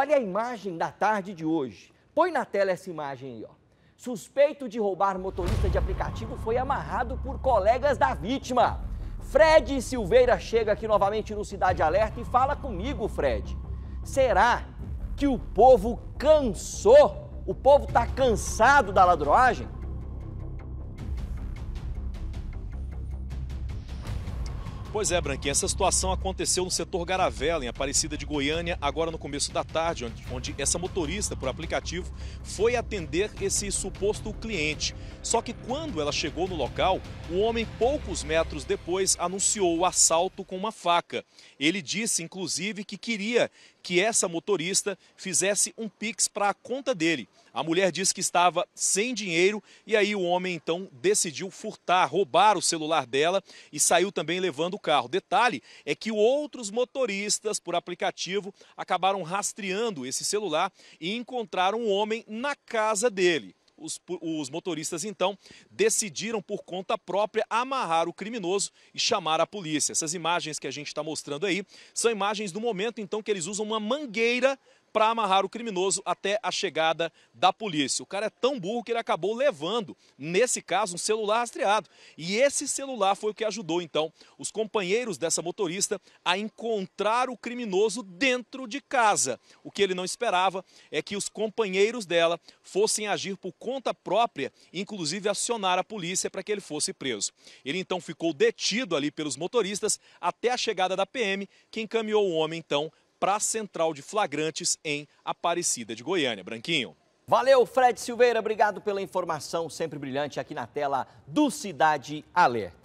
Olha a imagem da tarde de hoje. Põe na tela essa imagem aí, ó. Suspeito de roubar motorista de aplicativo foi amarrado por colegas da vítima. Fred Silveira chega aqui novamente no Cidade Alerta e fala comigo, Fred. Será que o povo cansou? O povo está cansado da ladroagem? Pois é, Branquinha, essa situação aconteceu no setor Garavela, em Aparecida de Goiânia, agora no começo da tarde, onde, essa motorista por aplicativo foi atender esse suposto cliente. Só que quando ela chegou no local, o homem, poucos metros depois, anunciou o assalto com uma faca. Ele disse, inclusive, que queria que essa motorista fizesse um pix para a conta dele. A mulher disse que estava sem dinheiro e aí o homem então decidiu furtar, roubar o celular dela e saiu também levando o carro. Detalhe é que outros motoristas por aplicativo acabaram rastreando esse celular e encontraram um homem na casa dele. Os, os, motoristas então decidiram por conta própria amarrar o criminoso e chamar a polícia. Essas imagens que a gente está mostrando aí são imagens do momento então que eles usam uma mangueira para amarrar o criminoso até a chegada da polícia. O cara é tão burro que ele acabou levando, nesse caso, um celular rastreado. E esse celular foi o que ajudou, então, os companheiros dessa motorista a encontrar o criminoso dentro de casa. O que ele não esperava é que os companheiros dela fossem agir por conta própria, inclusive acionar a polícia para que ele fosse preso. Ele então ficou detido ali pelos motoristas até a chegada da PM, que encaminhou o homem, então, para a Central de Flagrantes em Aparecida de Goiânia. Branquinho. Valeu, Fred Silveira, obrigado pela informação sempre brilhante aqui na tela do Cidade Alerta.